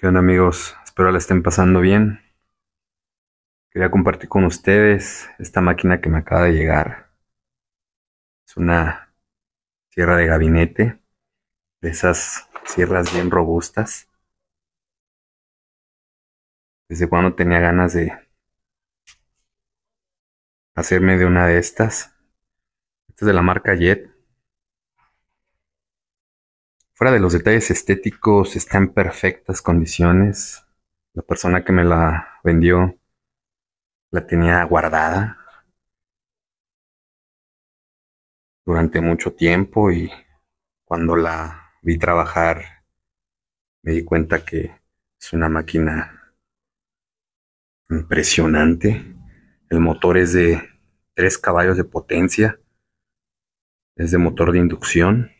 ¿Qué onda amigos? Espero la estén pasando bien. Quería compartir con ustedes esta máquina que me acaba de llegar. Es una sierra de gabinete, de esas sierras bien robustas. Desde cuando tenía ganas de hacerme de una de estas. Esta es de la marca Jet. Fuera de los detalles estéticos, está en perfectas condiciones. La persona que me la vendió la tenía guardada durante mucho tiempo y cuando la vi trabajar me di cuenta que es una máquina impresionante. El motor es de 3 caballos de potencia, es de motor de inducción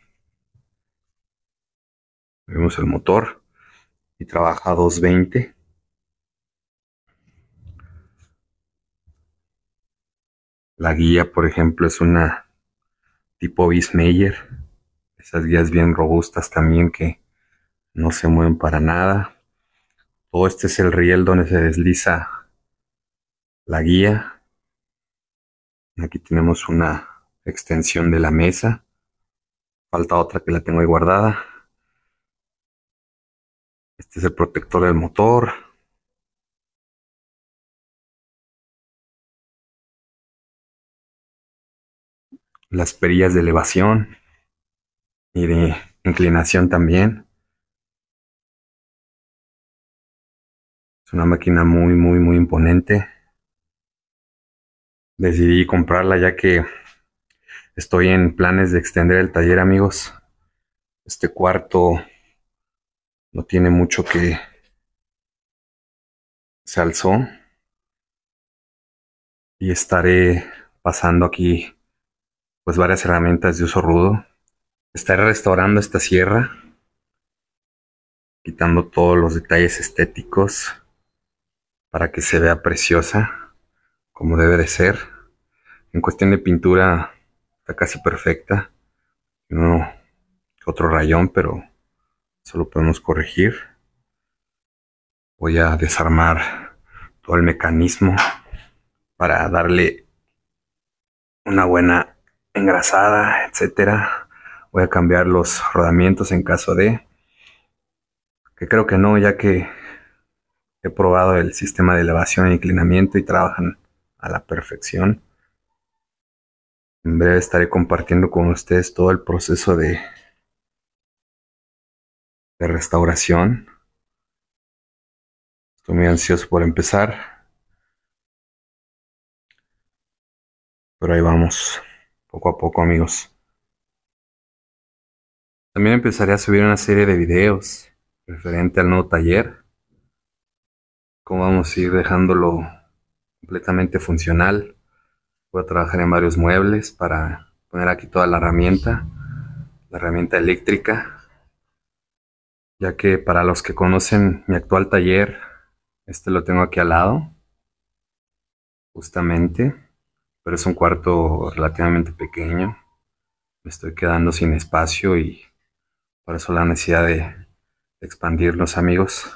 Vemos el motor y trabaja 220. La guía, por ejemplo, es una tipo Bismayer. Esas guías bien robustas también que no se mueven para nada. Todo este es el riel donde se desliza la guía. Aquí tenemos una extensión de la mesa. Falta otra que la tengo ahí guardada. Este es el protector del motor. Las perillas de elevación y de inclinación también. Es una máquina muy, muy, muy imponente. Decidí comprarla ya que estoy en planes de extender el taller, amigos. Este cuarto no tiene mucho que... Se alzó. Y estaré pasando aquí pues varias herramientas de uso rudo. Estaré restaurando esta sierra. Quitando todos los detalles estéticos para que se vea preciosa como debe de ser. En cuestión de pintura está casi perfecta. otro rayón, pero Solo podemos corregir. Voy a desarmar todo el mecanismo para darle una buena engrasada, etcétera. Voy a cambiar los rodamientos en caso de que creo que no, ya que he probado el sistema de elevación e inclinamiento y trabajan a la perfección. En breve estaré compartiendo con ustedes todo el proceso de de restauración. Estoy muy ansioso por empezar. Pero ahí vamos, poco a poco amigos. También empezaré a subir una serie de videos referente al nuevo taller. Cómo vamos a ir dejándolo completamente funcional. Voy a trabajar en varios muebles para poner aquí toda la herramienta, la herramienta eléctrica, ya que para los que conocen mi actual taller, este lo tengo aquí al lado, justamente, pero es un cuarto relativamente pequeño. Me estoy quedando sin espacio y por eso la necesidad de los amigos.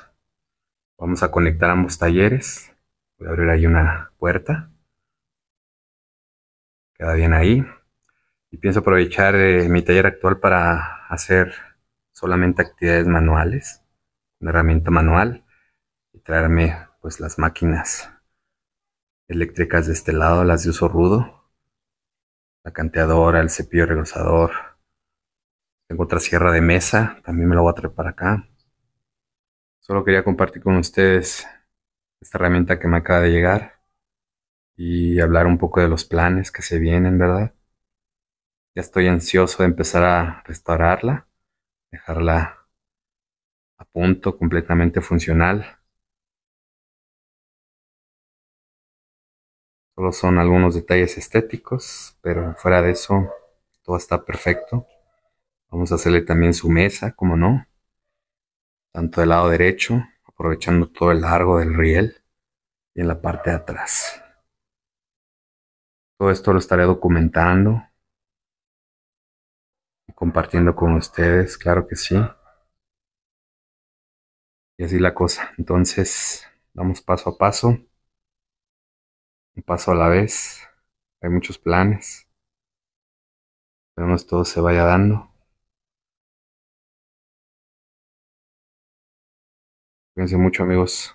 Vamos a conectar ambos talleres. Voy a abrir ahí una puerta. Queda bien ahí. Y pienso aprovechar eh, mi taller actual para hacer solamente actividades manuales, una herramienta manual, y traerme pues las máquinas eléctricas de este lado, las de uso rudo, la canteadora, el cepillo regresador. Tengo otra sierra de mesa, también me lo voy a traer para acá. Solo quería compartir con ustedes esta herramienta que me acaba de llegar y hablar un poco de los planes que se vienen, ¿verdad? Ya estoy ansioso de empezar a restaurarla dejarla a punto, completamente funcional. Solo son algunos detalles estéticos, pero fuera de eso, todo está perfecto. Vamos a hacerle también su mesa, como no. Tanto del lado derecho, aprovechando todo el largo del riel y en la parte de atrás. Todo esto lo estaré documentando compartiendo con ustedes, claro que sí. Y así la cosa. Entonces, vamos paso a paso, un paso a la vez. Hay muchos planes. Esperemos todo se vaya dando. Cuídense mucho amigos.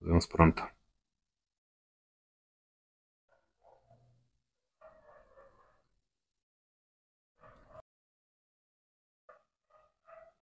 Nos vemos pronto.